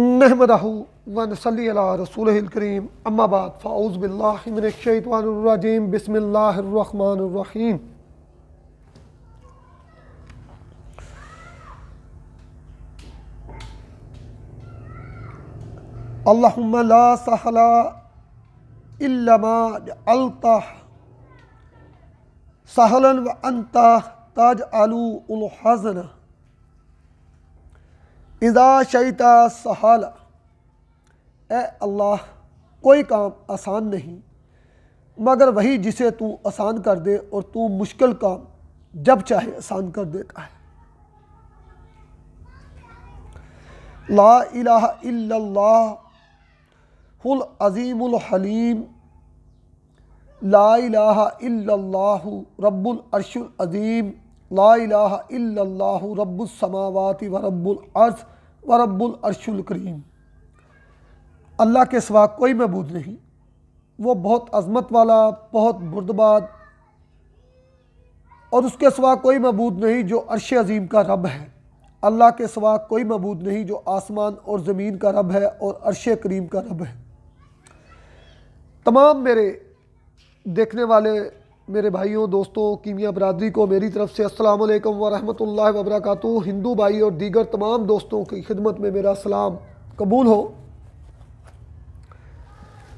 نحمده ونصلي على رسوله الكريم اما بعد فاعوذ بالله من الشيطان الرجيم بسم الله الرحمن الرحيم اللهم لا سهل الا ما جعلته سهلا وانت تجعل الحزن इज़ा शैता सहाला ए अल्लाह कोई काम आसान नहीं मगर वही जिसे तू आसान कर दे और तू मुश्किल काम जब चाहे आसान कर देता है ला इलाहा इल्लल्लाह हुल अजीमुल हलीम ला इलाहा इल्लल्लाहु रब्बुल अरशुल अजीम ला रब्बुलसमावत व रब्बुलअर्स व करीम अल्लाह के सिवा कोई महबूद नहीं वो बहुत अजमत वाला बहुत बुरदबाद और उसके सिवा कोई महबूद नहीं जो अरश अजीम का रब है अल्लाह के सिवा कोई महबूद नहीं जो आसमान और ज़मीन का रब है और अरश करीम का रब है तमाम मेरे देखने वाले मेरे भाइयों दोस्तों कीमिया बरदरी को मेरी तरफ से अस्सलाम वालेकुम वरहमतुल्लाह हिंदू भाई और दीगर तमाम दोस्तों की खिदमत में मेरा सलाम कबूल हो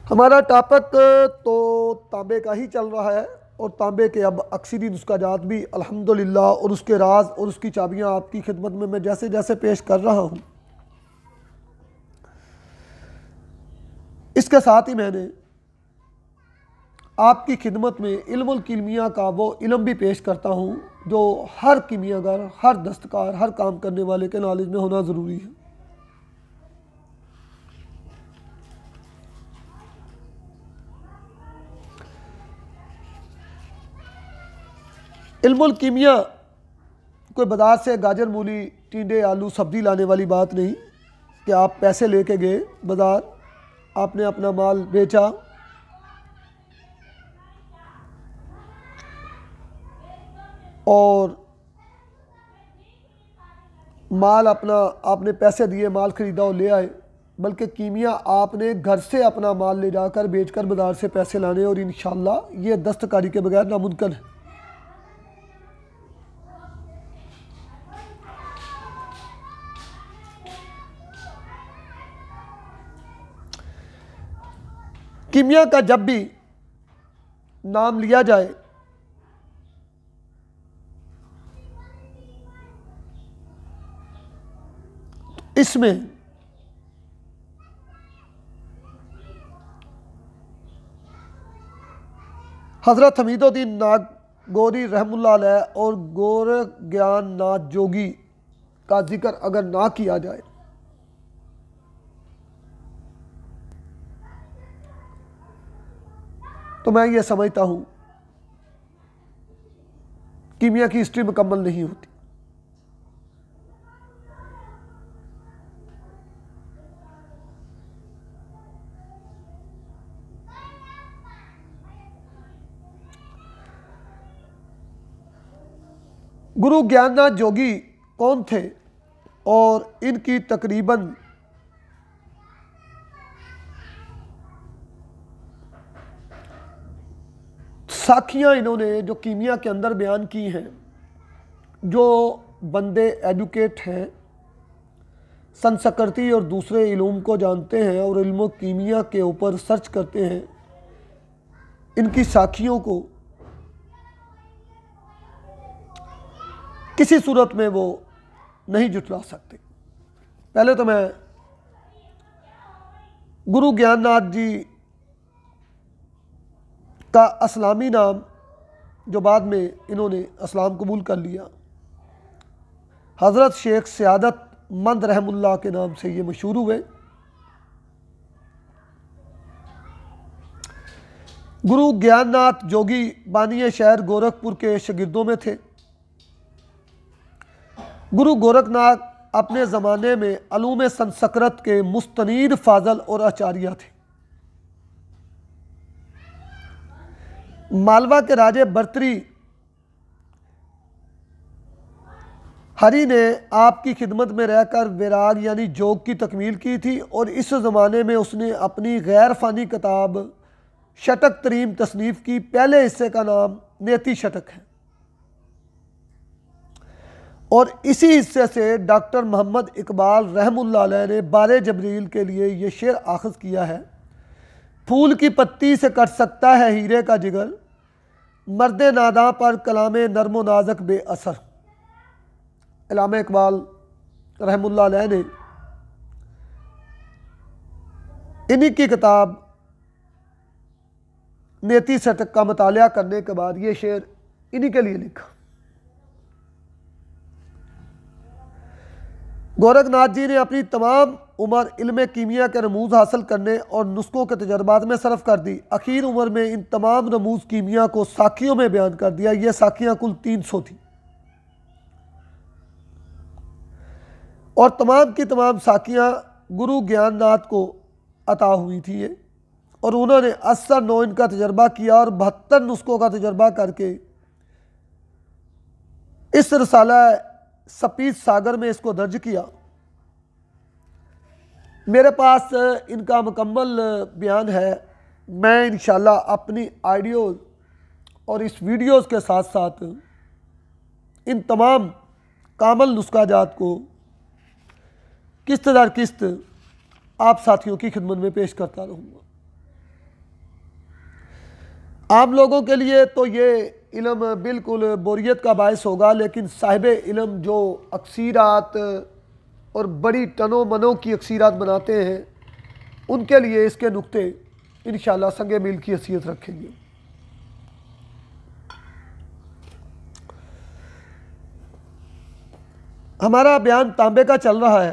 हमारा टॉपिक तो तांबे का ही चल रहा है और तांबे के अब अक्सरी जात भी अल्हम्दुलिल्लाह और उसके राज और उसकी चाबियाँ आपकी खिदमत में मैं जैसे जैसे पेश कर रहा हूँ इसके साथ ही मैंने आपकी खिदमत में इल्मिया का वो इलम भी पेश करता हूँ जो हर किमियागर हर दस्तकार हर काम करने वाले के नॉलेज में होना ज़रूरी है इल्मिया कोई बाजार से गाजर मूली टींडे आलू सब्ज़ी लाने वाली बात नहीं कि आप पैसे लेके गए बाज़ार आपने अपना माल बेचा और माल अपना आपने पैसे दिए माल ख़रीदा और ले आए बल्कि कीमिया आपने घर से अपना माल ले जाकर बेचकर बाजार से पैसे लाने और इन ये दस्तकारी के बगैर नामुमकिन है कीमिया का जब भी नाम लिया जाए इसमें हज़रत हमीदुद्दीन गोरी रहमुल्ला और गोर ज्ञान नाथ जोगी का जिक्र अगर ना किया जाए तो मैं ये समझता हूँ कीमिया की हिस्ट्री मुकम्मल नहीं होती गुरु ज्ञाननाथ जोगी कौन थे और इनकी तकरीबन साखियाँ इन्होंने जो कीमिया के अंदर बयान की हैं जो बंदे एजुकेट हैं संस्कृति और दूसरे इलूम को जानते हैं और इल्म कीमिया के ऊपर सर्च करते हैं इनकी साखियों को किसी सूरत में वो नहीं जुटला सकते पहले तो मैं गुरु ज्ञाननाथ जी का असलामी नाम जो बाद में इन्होंने इस्लाम कबूल कर लिया हज़रत शेख सियादत मंद रहमुल्ला के नाम से ये मशहूर हुए गुरु ज्ञाननाथ जोगी बानिय शहर गोरखपुर के शगिर्दों में थे गुरु गोरखनाथ अपने ज़माने में अलूम संस्कृत के मुस्तनीद फाजल और आचार्य थे मालवा के राजे बर्तरी हरी ने आपकी खिदमत में रहकर विराग यानी जोग की तकमील की थी और इस ज़माने में उसने अपनी गैर फ़ानी किताब शतक तरीम तसनीफ़ की पहले हिस्से का नाम नेति शतक है और इसी हिस्से से डॉक्टर मोहम्मद इकबाल रहमुल्ला ने बार जबरील के लिए ये शेर आखज़ किया है फूल की पत्ती से कट सकता है हीरे का जिगर मर्द नादा पर कलाम नरम नाजक बे असर इलाम इकबाल रहमुल्ला ने इन्हीं की किताब नेती सटक का मताल करने के बाद ये शेर इन्हीं के लिए लिखा गोरखनाथ जी ने अपनी तमाम उम्र इल्म कीमिया के रमूज हासिल करने और नुस्खों के तजर्बात में सरफ कर दी अखीर उम्र में इन तमाम रमूज कीमिया को साखियों में बयान कर दिया ये साखियाँ कुल तीन सौ थी और तमाम की तमाम साखियाँ गुरु ज्ञाननाथ को अता हुई थी ये और उन्होंने असर नौ इनका तजर्बा किया और बहत्तर नुस्खों का तजर्बा करके इस रसाला सपीत सागर में इसको दर्ज किया मेरे पास इनका मुकम्मल बयान है मैं इन अपनी आइडियोज़ और इस वीडियोज़ के साथ साथ इन तमाम कामल नुस्खाजात को किस्त दर किस्त आप साथियों की खिदमत में पेश करता रहूँगा आम लोगों के लिए तो ये इलम बिल्कुल बोरियत का बायस होगा लेकिन साहिब इलम जो अक्सरत और बड़ी टनो मनो की अक्सरत बनाते हैं उनके लिए इसके नुक्ते इन संग मिल की हैसियत रखेंगे हमारा बयान तांबे का चल रहा है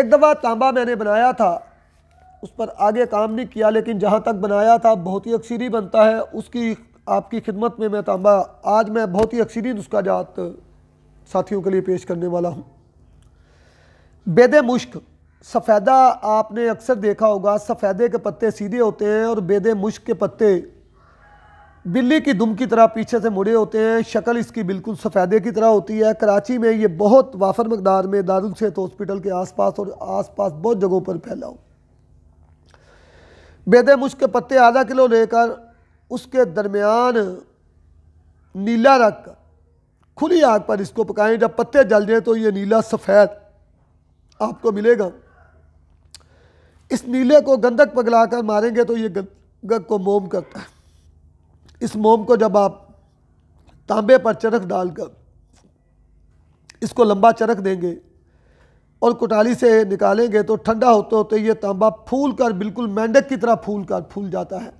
एक दफ़ा तांबा मैंने बनाया था उस पर आगे काम नहीं किया लेकिन जहाँ तक बनाया था बहुत ही अक्सरी बनता है उसकी आपकी खिदमत में मैं तांबा आज मैं बहुत ही अक्सरी नुस्खा जात साथियों के लिए पेश करने वाला हूँ बेद मुश्क सफ़ेदा आपने अक्सर देखा होगा सफ़ेदे के पत्ते सीधे होते हैं और बेद मुश्क के पत्ते बिल्ली की दुम की तरह पीछे से मुड़े होते हैं शक्ल इसकी बिल्कुल सफ़ेदे की तरह होती है कराची में ये बहुत वाफर मकदार में दारुल सेहत हॉस्पिटल के आसपास और आसपास बहुत जगहों पर फैला हो बेदे मुश्क के पत्ते आधा किलो लेकर उसके दरमियान नीला रख कर खुली आग पर इसको पकाएं जब पत्ते जल जाएँ तो ये नीला सफ़ेद आपको मिलेगा इस नीले को गंदक पगलाकर मारेंगे तो ये गंदक को मोम करता है इस मोम को जब आप तांबे पर चरख डालकर इसको लंबा चरख देंगे और कुटाली से निकालेंगे तो ठंडा होते होते ये तांबा फूल कर बिल्कुल मेंढक की तरह फूल कर फूल जाता है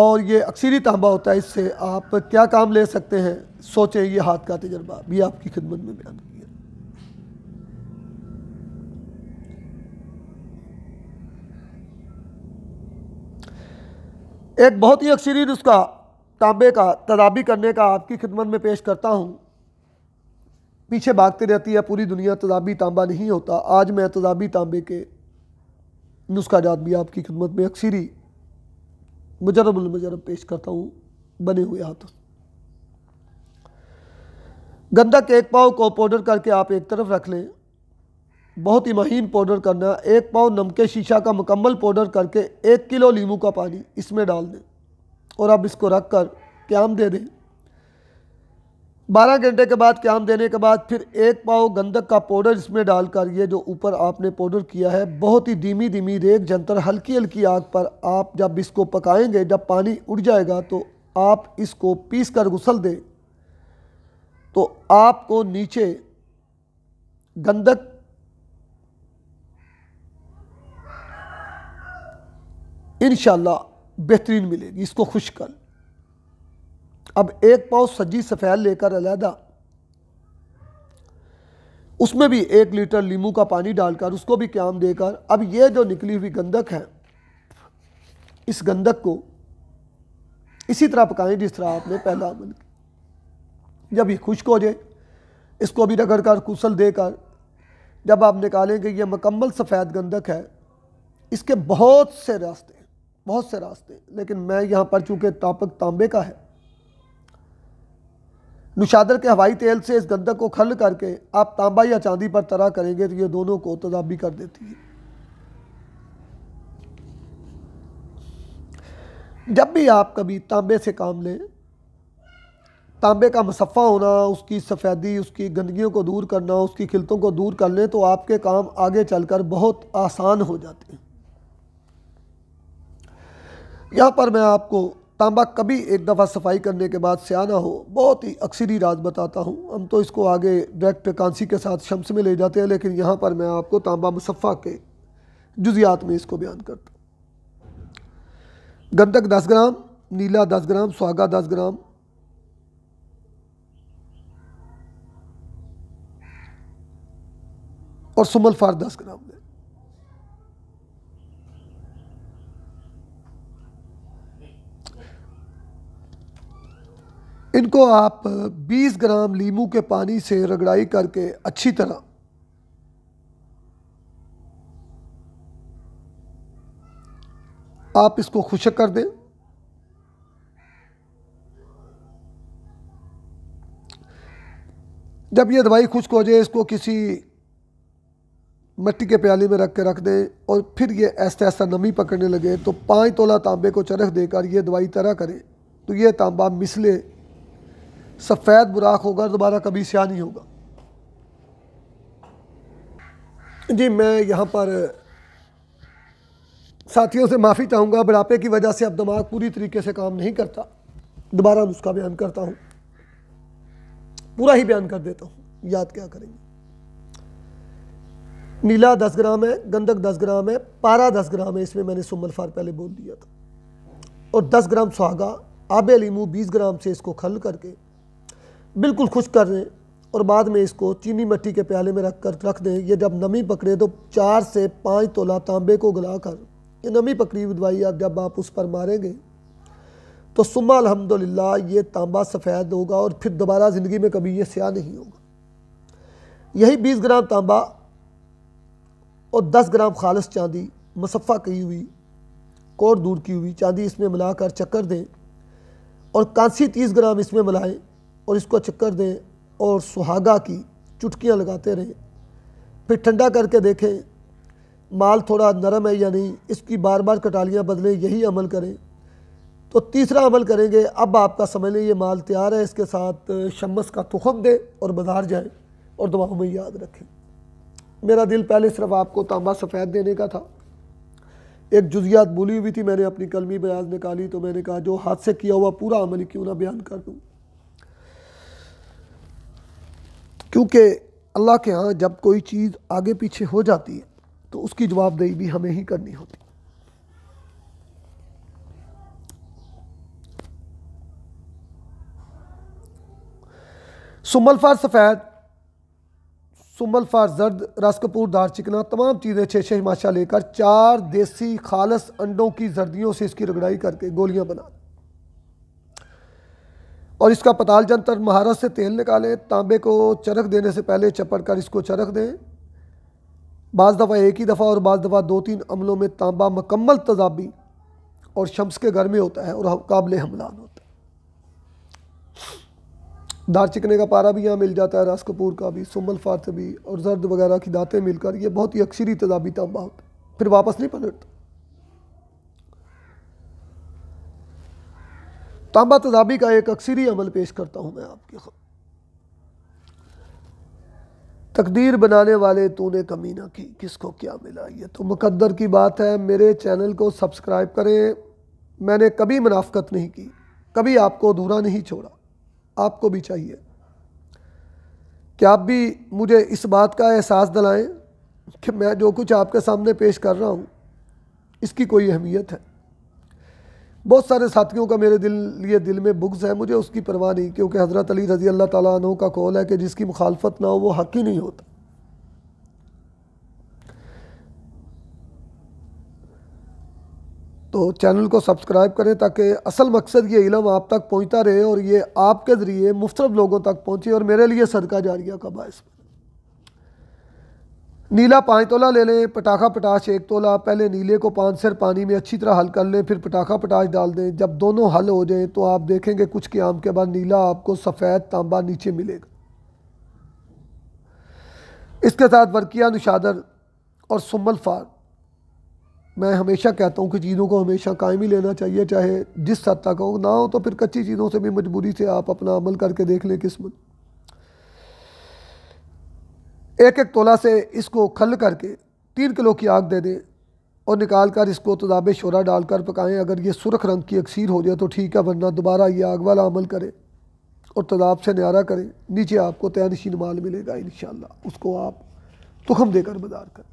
और ये अक्सरी तांबा होता है इससे आप क्या काम ले सकते हैं सोचें ये हाथ का तजर्बा भी आपकी खिदमत में बयान किया एक बहुत ही अक्सरी नुस्खा तांबे का तदाबी करने का आपकी खिदमत में पेश करता हूँ पीछे भागते रहती है पूरी दुनिया तजाबी तांबा नहीं होता आज मैं तजाबी तांबे के नुस्खा जात भी आपकी खिदमत में अक्सरी मजरब पेश करता हूँ बने हुए हाथों गंदा एक पाव को पाउडर करके आप एक तरफ रख लें बहुत ही महीन पाउडर करना एक पाव नमके शीशा का मुकम्मल पाउडर करके एक किलो नींबू का पानी इसमें डाल दें और अब इसको रख कर क्याम दे दें बारह घंटे के बाद क्याम देने के बाद फिर एक पाव गंदक का पाउडर इसमें डालकर ये जो ऊपर आपने पाउडर किया है बहुत ही धीमी धीमी रेग जंतर हल्की हल्की आग पर आप जब इसको पकाएंगे जब पानी उड़ जाएगा तो आप इसको पीस कर गुसल दें तो आपको नीचे गंदक इन बेहतरीन मिलेगी इसको खुश कर अब एक पाव सज्जी सफ़ेद लेकर अलहदा उसमें भी एक लीटर लीमू का पानी डालकर उसको भी क्याम देकर अब ये जो निकली हुई गंदक है इस गंदक को इसी तरह पकाएं जिस तरह आपने पहला अमल जब ये खुश्क हो जाए इसको भी रगड़ कर कुसल देकर जब आप निकालेंगे ये मकम्मल सफ़ेद गंदक है इसके बहुत से रास्ते बहुत से रास्ते लेकिन मैं यहाँ पर चूँकि टॉपिक तांबे का है नुशादर के हवाई तेल से इस गंदक को खल करके आप तांबा या चांदी पर तरा करेंगे तो ये दोनों को तजाबी कर देती है जब भी आप कभी तांबे से काम लें तांबे का मुसफ़ा होना उसकी सफ़ेदी उसकी गंदगियों को दूर करना उसकी खिलतों को दूर कर लें तो आपके काम आगे चलकर बहुत आसान हो जाते हैं यहाँ पर मैं आपको तांबा कभी एक दफ़ा सफाई करने के बाद सयाना हो बहुत ही अक्सरी राज बताता हूँ हम तो इसको आगे डायरेक्ट कांसी के साथ शम्स में ले जाते हैं लेकिन यहाँ पर मैं आपको तांबा मुसफ़ा के जुजियात में इसको बयान करता हूँ गंदक दस ग्राम नीला दस ग्राम सुहागा दस ग्राम और सुमल फार दस ग्राम में इनको आप 20 ग्राम लीमू के पानी से रगड़ाई करके अच्छी तरह आप इसको खुशक कर दें जब ये दवाई खुश्क हो जाए इसको किसी मिट्टी के प्याले में रख के रख दें और फिर ये ऐसा ऐसा नमी पकड़ने लगे तो पाँच तोला तांबे को चरख देकर ये दवाई तरह करें तो ये तांबा मिसले सफ़ेद बुराक होगा दोबारा कभी स्याह नहीं होगा जी मैं यहाँ पर साथियों से माफ़ी चाहूँगा बुढ़ापे की वजह से अब दिमाग पूरी तरीके से काम नहीं करता दोबारा उसका बयान करता हूँ पूरा ही बयान कर देता हूँ याद क्या करेंगे नीला दस ग्राम है गंदक दस ग्राम है पारा दस ग्राम है इसमें मैंने सुमलफार पहले बोल दिया था और दस ग्राम सुहागा आबे लीमू बीस ग्राम से इसको खल करके बिल्कुल खुश कर दें और बाद में इसको चीनी मिट्टी के प्याले में रख कर रख दें ये जब नमी पकड़े तो चार से पाँच तोला तांबे को गला कर ये नमी पकड़ी हुई दवाई आप जब आप उस पर मारेंगे तो सुमा अलहमदिल्ला ये तांबा सफ़ेद होगा और फिर दोबारा ज़िंदगी में कभी ये स्याह नहीं होगा यही बीस ग्राम तांबा और दस ग्राम खालस चांदी मुसफ़ा की हुई कोर दूर की हुई चांदी इसमें मिलाकर चक्कर दें और कांसी तीस ग्राम इसमें मिलाएं और इसको चक्कर दें और सुहागा की चुटकियाँ लगाते रहें फिर ठंडा करके देखें माल थोड़ा नरम है या नहीं इसकी बार बार कटालियाँ बदलें यही अमल करें तो तीसरा अमल करेंगे अब आपका समझ लें ये माल तैयार है इसके साथ शमस का तुखम दें और बाजार जाए और दुआओं में याद रखें मेरा दिल पहले सिर्फ आपको तांबा सफ़ेद देने का था एक जुजियात बोली हुई थी मैंने अपनी कलमी बयाज निकाली तो मैंने कहा जो हाथ से किया हुआ पूरा अमल क्यों ना बयान कर दूँ क्योंकि अल्लाह के यहाँ जब कोई चीज़ आगे पीछे हो जाती है तो उसकी जवाबदेही भी हमें ही करनी होती है सुमलफार सफ़ेद सुमलफार जर्द रस कपूर दार चिकना तमाम चीज़ें छः छः माशा लेकर चार देसी खालस अंडों की जर्दियों से इसकी रगड़ाई करके गोलियां बना और इसका पताल जंतर महारत से तेल निकालें तांबे को चरख देने से पहले चपट कर इसको चरख दें बाज़ दफ़ा एक ही दफ़ा और बाज़ दफ़ा दो तीन अमलों में तांबा मकम्मल तजाबी और शम्स के घर में होता है और काबिल हमलान होता है दार चिकने का पारा भी यहाँ मिल जाता है रास कपूर का भी सुमल भी और जर्द वगैरह की दातें मिलकर यह बहुत ही अक्सरी तजाबी तांबा होता है फिर वापस नहीं पलटता तांबा तजाबी का एक अक्सरी अमल पेश करता हूँ मैं आपके तकदीर बनाने वाले तूने कमी ना की किसको क्या मिला ये तो मुकद्दर की बात है मेरे चैनल को सब्सक्राइब करें मैंने कभी मुनाफ़त नहीं की कभी आपको अधूरा नहीं छोड़ा आपको भी चाहिए कि आप भी मुझे इस बात का एहसास दिलाएं कि मैं जो कुछ आपके सामने पेश कर रहा हूँ इसकी कोई अहमियत है बहुत सारे साथियों का मेरे दिल लिए दिल में बुग्स है मुझे उसकी परवाह नहीं क्योंकि हज़रत अली रज़ी अल्लाह तु का कौल है कि जिसकी मुखालफत ना हो वो हक ही नहीं होता तो चैनल को सब्सक्राइब करें ताकि असल मकसद ये इलम आप तक पहुंचता रहे और ये आपके ज़रिए मुफ्त लोगों तक पहुंचे और मेरे लिए सदका जारिया का बायस बने नीला पाँच तोला ले लें पटाखा पटाश एक तोला पहले नीले को पाँच सर पानी में अच्छी तरह हल कर लें फिर पटाखा पटाश डाल दें जब दोनों हल हो जाएं तो आप देखेंगे कुछ क्याम के बाद नीला आपको सफ़ेद तांबा नीचे मिलेगा इसके साथ वर्किया निशादर और सुमल फार मैं हमेशा कहता हूँ कि चीज़ों को हमेशा कायम ही लेना चाहिए चाहे जिस हद तक हो ना हो तो फिर कच्ची चीज़ों से भी मजबूरी से आप अपना अमल करके देख लें किस्मत एक एक तोला से इसको खल करके तीन किलो की आग दे दें और निकाल कर इसको तजाब शोरा डालकर पकाएं अगर ये सुरख रंग की अक्सर हो जाए तो ठीक है वरना दोबारा ये आग वाला अमल करें और तजाब से न्यारा करें नीचे आपको तयनशीन माल मिलेगा इन उसको आप तुखम देकर बाजार करें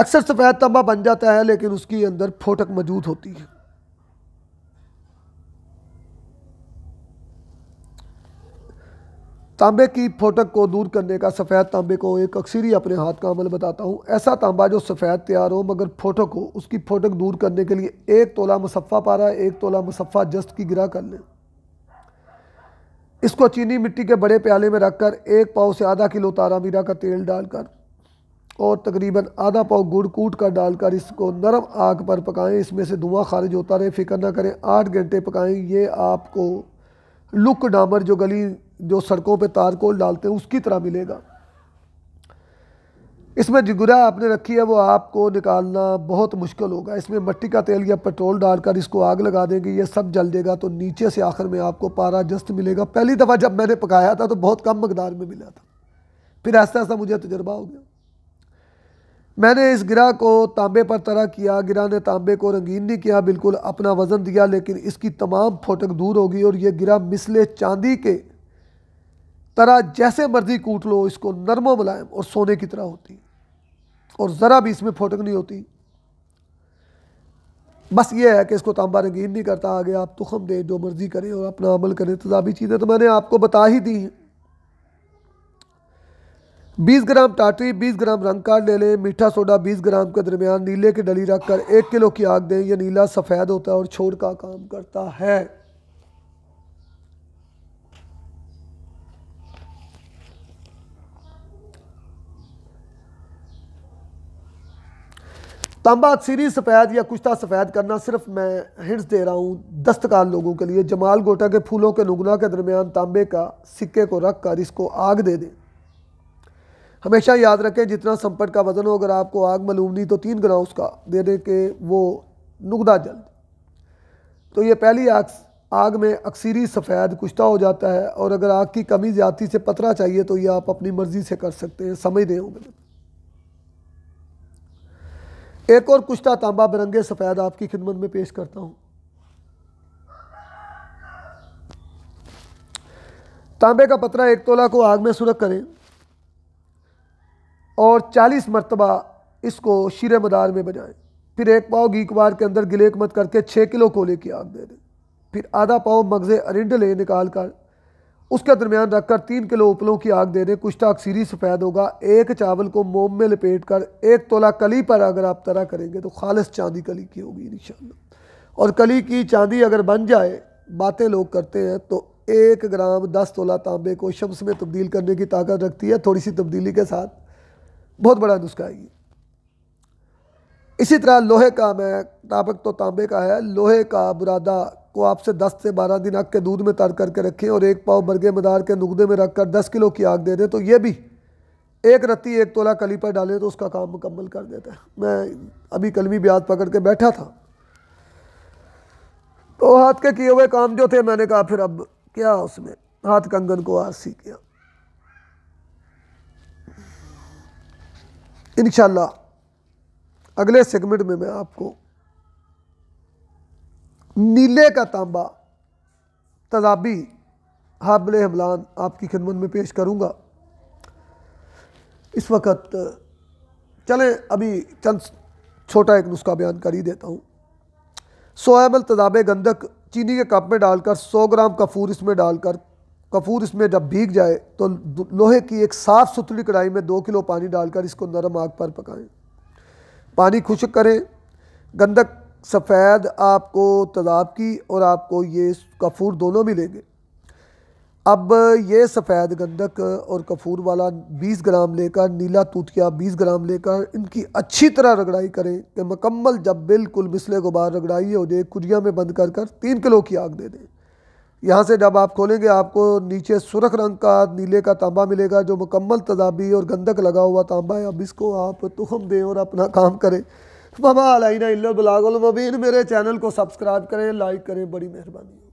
अक्सर सफ़ेद तंबा बन जाता है लेकिन उसके अंदर फोटक मौजूद होती है तांबे की फोटक को दूर करने का सफ़ेद तांबे को एक अक्सरी अपने हाथ का अमल बताता हूँ ऐसा तांबा जो सफ़ेद तैयार हो मगर फोटक हो उसकी फोटक दूर करने के लिए एक तोला मुसफ़ा पारा एक तोला मुसफ़ा जस्त की गिरा कर लें इसको चीनी मिट्टी के बड़े प्याले में रख कर एक पाव से आधा किलो तारा मीरा का तेल डालकर और तकरीबन आधा पाव गुड़ कूट कर डालकर इसको नरम आग पर पकाएं इसमें से धुआं खारिज होता रहे फिक्र ना करें आठ घंटे पकाएं ये आपको लुक डामर जो गली जो सड़कों पे तार को डालते हैं उसकी तरह मिलेगा इसमें जो आपने रखी है वो आपको निकालना बहुत मुश्किल होगा इसमें मिट्टी का तेल या पेट्रोल डालकर इसको आग लगा देंगे ये सब जल देगा तो नीचे से आखिर में आपको पारा जस्ट मिलेगा पहली दफ़ा जब मैंने पकाया था तो बहुत कम मकदार में मिला था फिर ऐसा ऐसा मुझे तजर्बा हो गया मैंने इस गिरा को तांबे पर तरह किया गिरा ने तांबे को रंगीन नहीं किया बिल्कुल अपना वज़न दिया लेकिन इसकी तमाम फोटक दूर होगी और ये गिरा मिसले चांदी के तरह जैसे मर्जी कूट लो इसको नरमो मुलायम और सोने की तरह होती और ज़रा भी इसमें फोटक नहीं होती बस ये है कि इसको तांबा तो रंगीन नहीं करता आगे आप तुखम दें जो मर्ज़ी करें और अपना अमल करें तजाबी तो चीज़ें तो मैंने आपको बता ही दी हैं बीस ग्राम टाटरी बीस ग्राम रंग काट ले लें मीठा सोडा बीस ग्राम के दरमियान नीले की डली रख कर एक किलो की आग दें यह नीला सफ़ेद होता है और छोड़ का काम करता है तांबा सीरी सफ़ैद या कुश्ता सफ़ैद करना सिर्फ मैं हिंट्स दे रहा हूँ दस्तकार लोगों के लिए जमाल गोटा के फूलों के नुगना के दरमियान तांबे का सिक्के को रख कर इसको आग दे दें हमेशा याद रखें जितना संपट का वजन हो अगर आपको आग मलूम नहीं तो तीन ग्राम उसका दे दें कि वो नुगदा जल्द तो ये पहली आग आग में अक्सरी सफ़ैद कुश्ता हो जाता है और अगर आग की कमी ज़्यादा से पतरा चाहिए तो ये आप अपनी मर्ज़ी से कर सकते हैं समझ दें होंगे एक और कुश्ता तांबा बरंगे सफ़ेद आपकी खिदमत में पेश करता हूँ तांबे का पतरा एक तोला को आग में सुरख करें और चालीस मरतबा इसको शीरे मदार में बजाएं फिर एक पाव घी कुबार के अंदर गिलेक मत करके छः किलो कोले की आग दे दें फिर आधा पाव मगजे अरिंड ले निकाल कर उसके दरमियान रखकर तीन किलो उपलों की आग दे दें कुछ ताक सीरी सफ़ेद होगा एक चावल को मोम में लपेट कर एक तोला कली पर अगर आप तरह करेंगे तो खालस चांदी कली की होगी इन और कली की चांदी अगर बन जाए बातें लोग करते हैं तो एक ग्राम दस तोला तांबे को शम्स में तब्दील करने की ताकत रखती है थोड़ी सी तब्दीली के साथ बहुत बड़ा नुस्खा है ये इसी तरह लोहे का मैं ताबक तो तांबे का है लोहे का बुरादा को आपसे 10 से 12 दिन आग के दूध में तर करके रखें और एक पाव बरगे मदार के नुकदे में रखकर 10 किलो की आग दे दें तो ये भी एक रत्ती एक तोला कली पर डालें तो उसका काम मुकम्मल कर देता है मैं अभी कलमी ब्याज पकड़ के बैठा था तो हाथ के किए हुए काम जो थे मैंने कहा फिर अब क्या उसमें हाथ कंगन को आरसी किया इनशाला अगले सेगमेंट में मैं आपको नीले का तांबा तजाबी हाबले हमलान आपकी खिदमत में पेश करूँगा इस वक्त चलें अभी चंद छोटा एक नुस्खा बयान कर ही देता हूँ सोयाबल तजाबे गंदक चीनी के कप में डालकर सौ ग्राम कफूर इसमें डालकर कफूर इसमें जब भीग जाए तो लोहे की एक साफ़ सुथरी कढ़ाई में दो किलो पानी डालकर इसको नरम आग पर पकाएं पानी खुशक करें गंदक सफ़ेद आपको तजाब की और आपको ये कफूर दोनों मिलेंगे अब ये सफ़ेद गंदक और कफूर वाला 20 ग्राम लेकर नीला तूतिया 20 ग्राम लेकर इनकी अच्छी तरह रगड़ाई करें कि मकम्मल जब बिल्कुल मिसले गुबार रगड़ाई हो जाए कुरिया में बंद कर कर तीन किलो की आग दे दें यहाँ से जब आप खोलेंगे आपको नीचे सुरख रंग का नीले का तांबा मिलेगा जो मुकम्मल तजाबी और गंदक लगा हुआ तांबा है अब इसको आप तुहम दें और अपना काम करें ममा अलाइना बलागुलमबीन मेरे चैनल को सब्सक्राइब करें लाइक करें बड़ी मेहरबानी